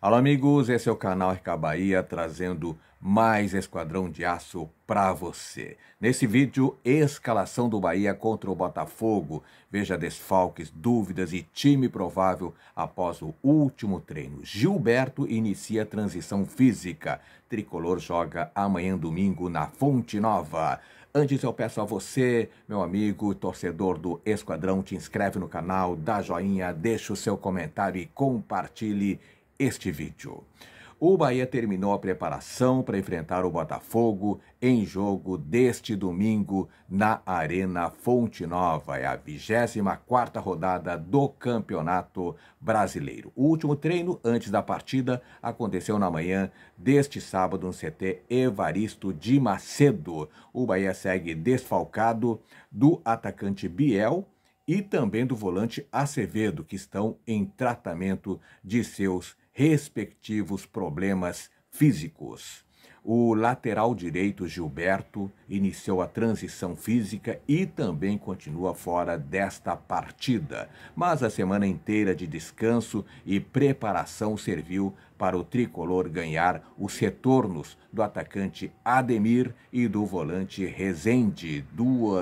Alô, amigos, esse é o canal RK Bahia trazendo mais Esquadrão de Aço para você. Nesse vídeo, escalação do Bahia contra o Botafogo. Veja desfalques, dúvidas e time provável após o último treino. Gilberto inicia transição física. Tricolor joga amanhã domingo na Fonte Nova. Antes eu peço a você, meu amigo, torcedor do Esquadrão, te inscreve no canal, dá joinha, deixa o seu comentário e compartilhe este vídeo. O Bahia terminou a preparação para enfrentar o Botafogo em jogo deste domingo na Arena Fonte Nova. É a 24 quarta rodada do Campeonato Brasileiro. O último treino antes da partida aconteceu na manhã deste sábado no CT Evaristo de Macedo. O Bahia segue desfalcado do atacante Biel, e também do volante Acevedo, que estão em tratamento de seus respectivos problemas físicos o lateral direito Gilberto iniciou a transição física e também continua fora desta partida. Mas a semana inteira de descanso e preparação serviu para o tricolor ganhar os retornos do atacante Ademir e do volante Rezende.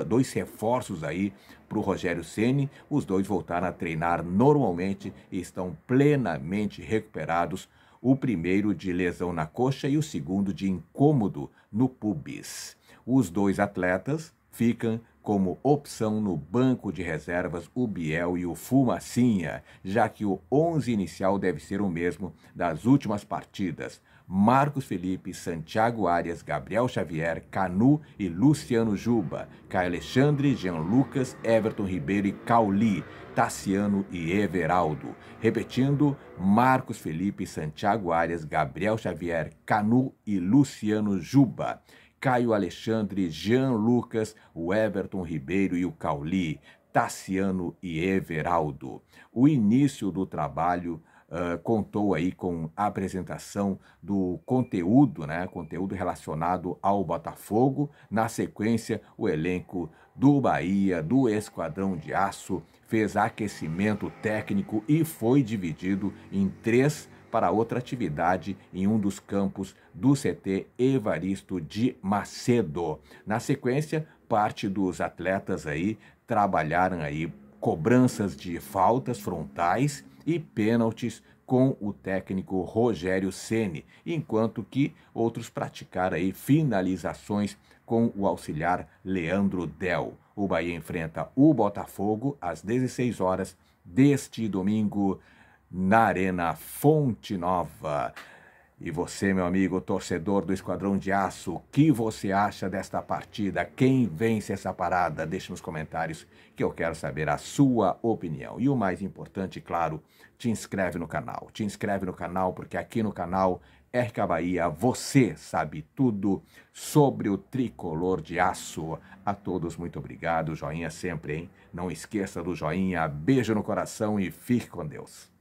dois reforços aí para o Rogério Ceni. Os dois voltaram a treinar normalmente e estão plenamente recuperados o primeiro de lesão na coxa e o segundo de incômodo no pubis. Os dois atletas ficam como opção no banco de reservas o Biel e o Fumacinha, já que o 11 inicial deve ser o mesmo das últimas partidas. Marcos Felipe, Santiago Arias, Gabriel Xavier, Canu e Luciano Juba, Caio Alexandre, Jean Lucas, Everton Ribeiro e Cauli, Tassiano e Everaldo. Repetindo, Marcos Felipe, Santiago Arias, Gabriel Xavier, Canu e Luciano Juba. Caio Alexandre, Jean Lucas, o Everton Ribeiro e o Cauli, Tassiano e Everaldo. O início do trabalho Uh, contou aí com a apresentação do conteúdo, né, conteúdo relacionado ao Botafogo. Na sequência, o elenco do Bahia, do Esquadrão de Aço, fez aquecimento técnico e foi dividido em três para outra atividade em um dos campos do CT Evaristo de Macedo. Na sequência, parte dos atletas aí trabalharam aí cobranças de faltas frontais e pênaltis com o técnico Rogério Ceni, enquanto que outros praticaram aí finalizações com o auxiliar Leandro Del. O Bahia enfrenta o Botafogo às 16 horas deste domingo na Arena Fonte Nova. E você, meu amigo torcedor do Esquadrão de Aço, o que você acha desta partida? Quem vence essa parada? Deixe nos comentários que eu quero saber a sua opinião. E o mais importante, claro, te inscreve no canal. Te inscreve no canal porque aqui no canal RK Bahia você sabe tudo sobre o tricolor de aço. A todos muito obrigado, joinha sempre, hein? Não esqueça do joinha, beijo no coração e fique com Deus.